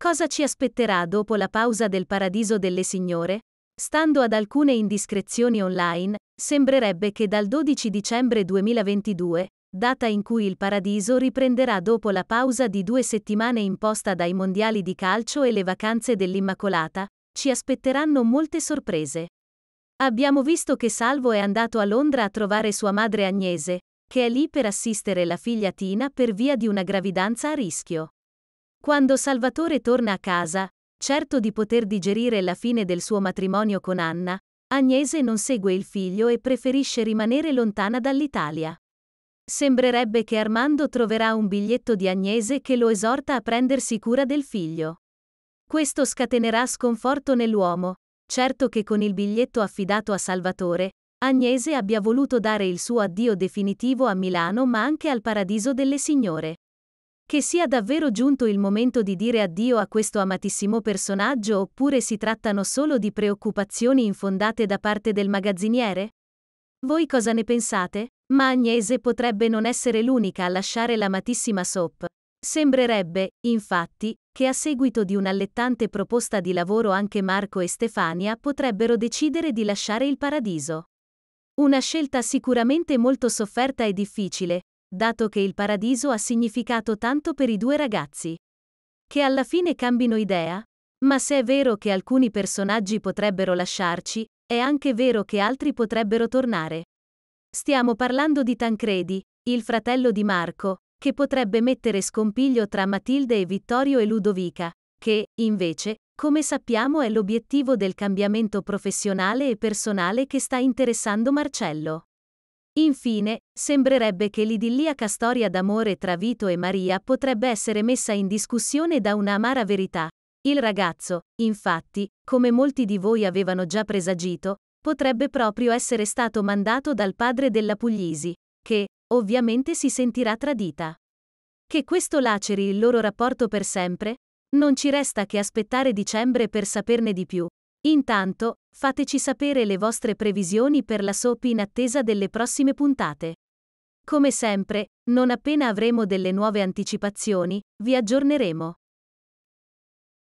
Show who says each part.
Speaker 1: Cosa ci aspetterà dopo la pausa del paradiso delle signore? Stando ad alcune indiscrezioni online, sembrerebbe che dal 12 dicembre 2022, data in cui il paradiso riprenderà dopo la pausa di due settimane imposta dai mondiali di calcio e le vacanze dell'Immacolata, ci aspetteranno molte sorprese. Abbiamo visto che Salvo è andato a Londra a trovare sua madre Agnese, che è lì per assistere la figlia Tina per via di una gravidanza a rischio. Quando Salvatore torna a casa, certo di poter digerire la fine del suo matrimonio con Anna, Agnese non segue il figlio e preferisce rimanere lontana dall'Italia. Sembrerebbe che Armando troverà un biglietto di Agnese che lo esorta a prendersi cura del figlio. Questo scatenerà sconforto nell'uomo, certo che con il biglietto affidato a Salvatore, Agnese abbia voluto dare il suo addio definitivo a Milano ma anche al paradiso delle signore. Che sia davvero giunto il momento di dire addio a questo amatissimo personaggio oppure si trattano solo di preoccupazioni infondate da parte del magazziniere? Voi cosa ne pensate? Ma Agnese potrebbe non essere l'unica a lasciare l'amatissima Soap. Sembrerebbe, infatti, che a seguito di un'allettante proposta di lavoro anche Marco e Stefania potrebbero decidere di lasciare il paradiso. Una scelta sicuramente molto sofferta e difficile, dato che il paradiso ha significato tanto per i due ragazzi. Che alla fine cambino idea? Ma se è vero che alcuni personaggi potrebbero lasciarci, è anche vero che altri potrebbero tornare. Stiamo parlando di Tancredi, il fratello di Marco, che potrebbe mettere scompiglio tra Matilde e Vittorio e Ludovica, che, invece, come sappiamo è l'obiettivo del cambiamento professionale e personale che sta interessando Marcello. Infine, sembrerebbe che l'idilliaca storia d'amore tra Vito e Maria potrebbe essere messa in discussione da una amara verità. Il ragazzo, infatti, come molti di voi avevano già presagito, potrebbe proprio essere stato mandato dal padre della Puglisi, che, ovviamente, si sentirà tradita. Che questo laceri il loro rapporto per sempre? Non ci resta che aspettare dicembre per saperne di più. Intanto, Fateci sapere le vostre previsioni per la SOP in attesa delle prossime puntate. Come sempre, non appena avremo delle nuove anticipazioni, vi aggiorneremo.